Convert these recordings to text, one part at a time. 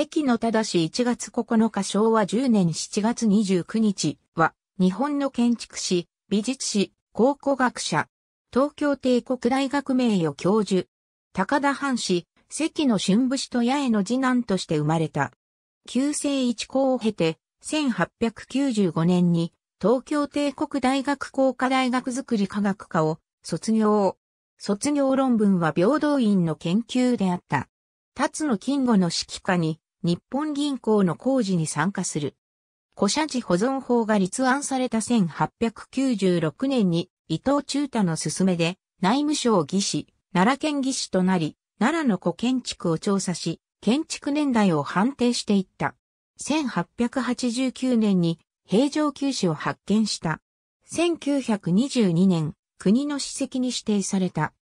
関野正1月9日昭和10年7月29日は、日本の建築士、美術士、考古学者、東京帝国大学名誉教授、高田藩士、関野春武士と八重の次男として生まれた。旧世一校を経て、1895年に東京帝国大学工科大学づくり科学科を卒業。卒業論文は平等院の研究であった。辰野金吾の指揮下に日本銀行の工事に参加する。古社地保存法が立案された1896年に伊藤忠太の勧めで内務省技師、奈良県技師となり、奈良の古建築を調査し、建築年代を判定していった。1889年に平城旧市を発見した。1922年、国の史跡に指定された。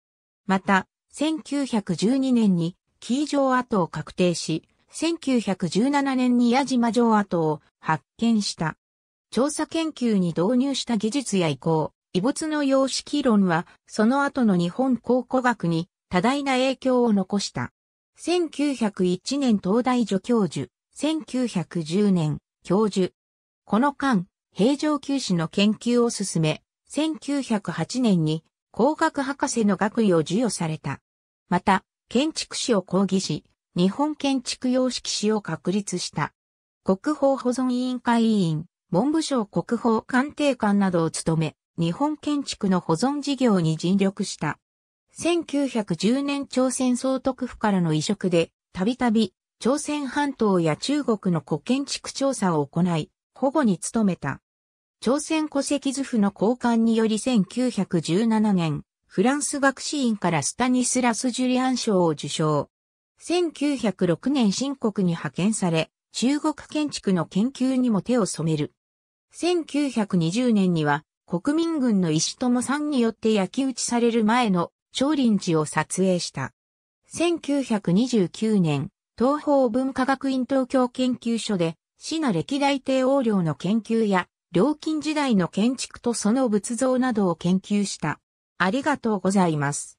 また、1912年に、キー城跡を確定し、1917年に矢島城跡を発見した。調査研究に導入した技術や移行、遺物の様式論は、その後の日本考古学に多大な影響を残した。1901年東大助教授、1910年教授。この間、平城宮史の研究を進め、1908年に工学博士の学位を授与された。また、建築士を講義し、日本建築様式史を確立した。国宝保存委員会委員、文部省国宝鑑定官などを務め、日本建築の保存事業に尽力した。1910年朝鮮総督府からの移植で、たびたび朝鮮半島や中国の古建築調査を行い、保護に努めた。朝鮮戸籍図譜の交換により1917年、フランス学士院からスタニスラス・ジュリアン賞を受賞。1906年新国に派遣され、中国建築の研究にも手を染める。1920年には国民軍の石友さんによって焼き打ちされる前の少林寺を撮影した。1929年、東方文化学院東京研究所で、市の歴代帝王陵の研究や、料金時代の建築とその仏像などを研究した。ありがとうございます。